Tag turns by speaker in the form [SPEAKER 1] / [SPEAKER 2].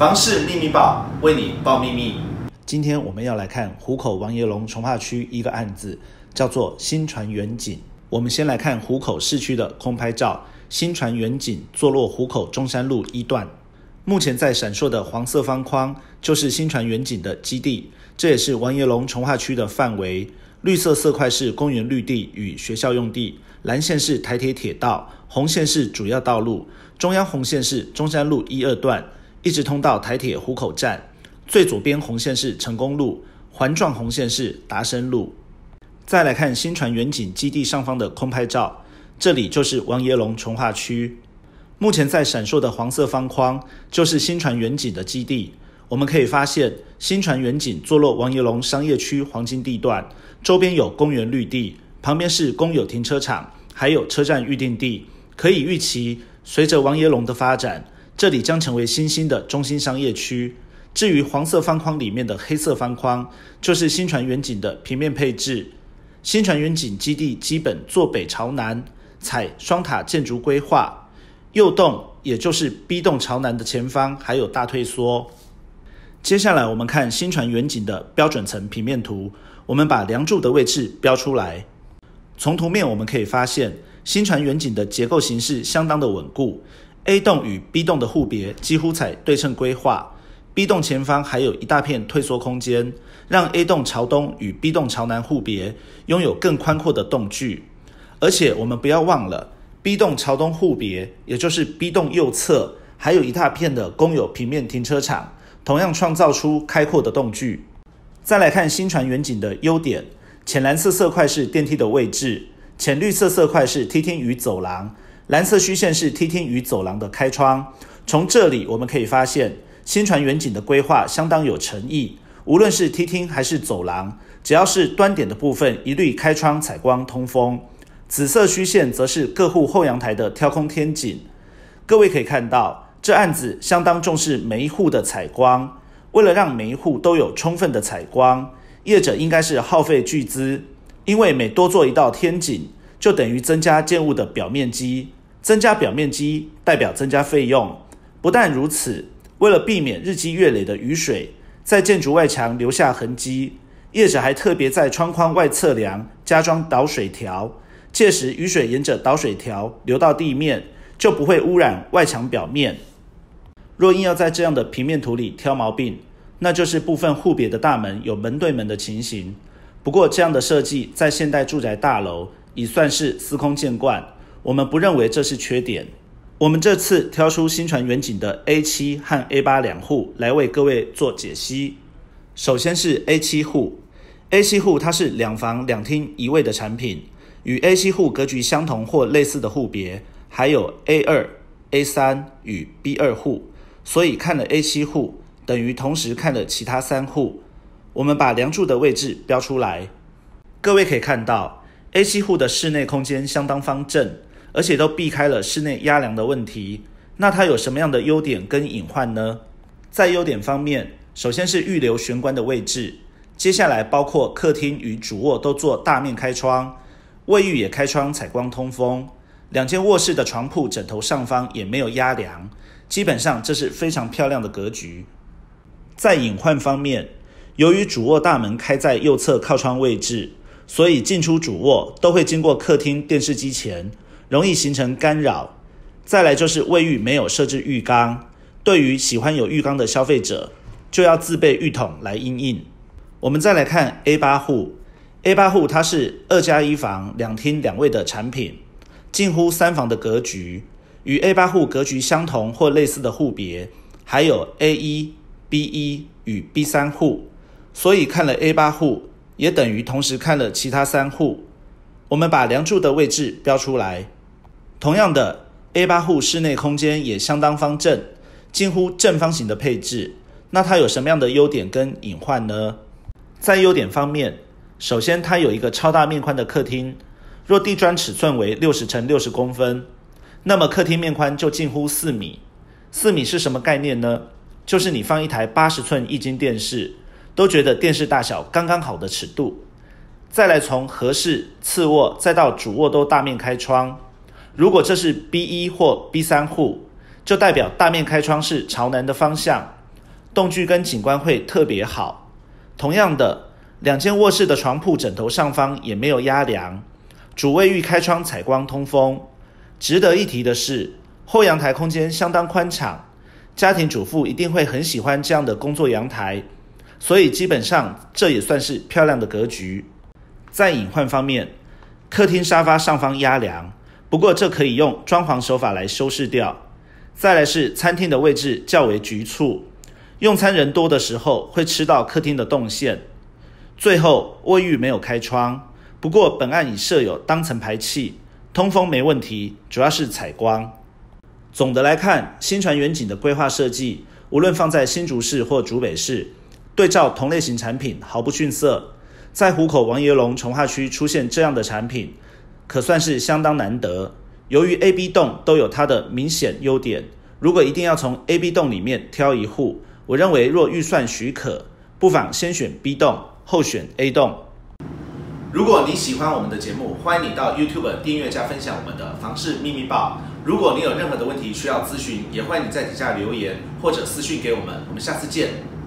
[SPEAKER 1] 房事秘密报为你报秘密。今天我们要来看湖口王爷龙从化区一个案子，叫做新传远景。我们先来看湖口市区的空拍照。新传远景坐落湖口中山路一段，目前在闪烁的黄色方框就是新传远景的基地，这也是王爷龙从化区的范围。绿色色块是公园绿地与学校用地，蓝线是台铁铁道，红线是主要道路，中央红线是中山路一二段。一直通到台铁湖口站，最左边红线是成功路，环状红线是达生路。再来看新船远景基地上方的空拍照，这里就是王爷龙从化区。目前在闪烁的黄色方框就是新船远景的基地。我们可以发现，新船远景坐落王爷龙商业区黄金地段，周边有公园绿地，旁边是公有停车场，还有车站预定地。可以预期，随着王爷龙的发展。这里将成为新兴的中心商业区。至于黄色方框里面的黑色方框，就是新船远景的平面配置。新船远景基地基本坐北朝南，采双塔建筑规划。右栋也就是 B 栋朝南的前方还有大退缩。接下来我们看新船远景的标准层平面图，我们把梁柱的位置标出来。从图面我们可以发现，新船远景的结构形式相当的稳固。A 栋与 B 栋的互别几乎采对称规划，B 栋前方还有一大片退缩空间，让 A 栋朝东与 B 栋朝南互别，拥有更宽阔的栋距。而且我们不要忘了，B 栋朝东互别，也就是 B 栋右侧还有一大片的公有平面停车场，同样创造出开阔的栋距。再来看新传远景的优点，浅蓝色色块是电梯的位置，浅绿色色块是梯厅与走廊。蓝色虚线是梯厅与走廊的开窗，从这里我们可以发现新船远景的规划相当有诚意。无论是梯厅还是走廊，只要是端点的部分，一律开窗采光通风。紫色虚线则是各户后阳台的挑空天井。各位可以看到，这案子相当重视每一户的采光。为了让每一户都有充分的采光，业者应该是耗费巨资，因为每多做一道天井，就等于增加建物的表面积。增加表面积代表增加费用。不但如此，为了避免日积月累的雨水在建筑外墙留下痕迹，业主还特别在窗框外测量加装导水条，届时雨水沿着导水条流到地面，就不会污染外墙表面。若硬要在这样的平面图里挑毛病，那就是部分户别的大门有门对门的情形。不过，这样的设计在现代住宅大楼已算是司空见惯。我们不认为这是缺点。我们这次挑出新传远景的 A 七和 A 八两户来为各位做解析。首先是 A 七户，A 七户它是两房两厅一卫的产品，与 A 七户格局相同或类似的户别还有 A 二、A 三与 B 二户，所以看了 A 七户等于同时看了其他三户。我们把梁柱的位置标出来，各位可以看到 A 七户的室内空间相当方正。而且都避开了室内压梁的问题。那它有什么样的优点跟隐患呢？在优点方面，首先是预留玄关的位置，接下来包括客厅与主卧都做大面开窗，卫浴也开窗采光通风，两间卧室的床铺枕头上方也没有压梁，基本上这是非常漂亮的格局。在隐患方面，由于主卧大门开在右侧靠窗位置，所以进出主卧都会经过客厅电视机前。容易形成干扰。再来就是卫浴没有设置浴缸，对于喜欢有浴缸的消费者，就要自备浴桶来应应。我们再来看 A 八户，A 八户它是二加一房两厅两卫的产品，近乎三房的格局。与 A 八户格局相同或类似的户别还有 A 一、B 一与 B 三户，所以看了 A 八户也等于同时看了其他三户。我们把梁柱的位置标出来。同样的 A 八户室内空间也相当方正，近乎正方形的配置。那它有什么样的优点跟隐患呢？在优点方面，首先它有一个超大面宽的客厅，若地砖尺寸为六十乘六十公分，那么客厅面宽就近乎四米。四米是什么概念呢？就是你放一台八十寸液晶电视，都觉得电视大小刚刚好的尺度。再来从合适次卧再到主卧都大面开窗。如果这是 B 一或 B 三户，就代表大面开窗是朝南的方向，动距跟景观会特别好。同样的，两间卧室的床铺枕头上方也没有压梁，主卫浴开窗采光通风。值得一提的是，后阳台空间相当宽敞，家庭主妇一定会很喜欢这样的工作阳台。所以基本上这也算是漂亮的格局。在隐患方面，客厅沙发上方压梁。不过这可以用装潢手法来修饰掉。再来是餐厅的位置较为局促，用餐人多的时候会吃到客厅的动线。最后，卫浴没有开窗，不过本案已设有当层排气，通风没问题，主要是采光。总的来看，新船远景的规划设计，无论放在新竹市或竹北市，对照同类型产品毫不逊色。在虎口王爷龙从化区出现这样的产品。可算是相当难得。由于 A、B 栋都有它的明显优点，如果一定要从 A、B 栋里面挑一户，我认为若预算许可，不妨先选 B 栋，后选 A 栋。如果你喜欢我们的节目，欢迎你到 YouTube 订阅加分享我们的《房事秘密报》。如果你有任何的问题需要咨询，也欢迎你在底下留言或者私讯给我们。我们下次见。